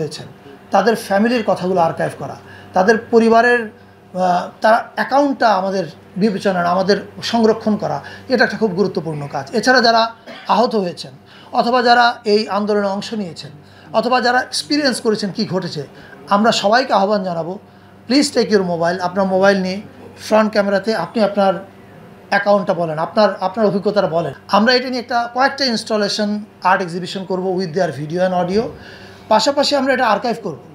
হয়েছেন তাদের ফ্যামিলির কথাগুলো আর্কাইভ করা তাদের পরিবারের তার অ্যাকাউন্টটা আমাদের বিবেচনা আমাদের সংরক্ষণ করা এটা একটা খুব গুরুত্বপূর্ণ কাজ এছাড়া যারা আহত হয়েছেন অথবা যারা এই আন্দোলনে অংশ নিয়েছেন অথবা যারা এক্সপিরিয়েন্স করেছেন কি ঘটেছে আমরা সবাইকে আহ্বান জানাবো প্লিজ টেক ইউর মোবাইল আপনার মোবাইল নিয়ে ফ্রন্ট ক্যামেরাতে আপনি আপনার অ্যাকাউন্টটা বলেন আপনার আপনার অভিজ্ঞতাটা বলেন আমরা এটা নিয়ে একটা কয়েকটা ইনস্টলেশন আর্ট এক্সিবিশন করব with their video and audio পাশাপাশি আমরা এটা আর্কাইভ করব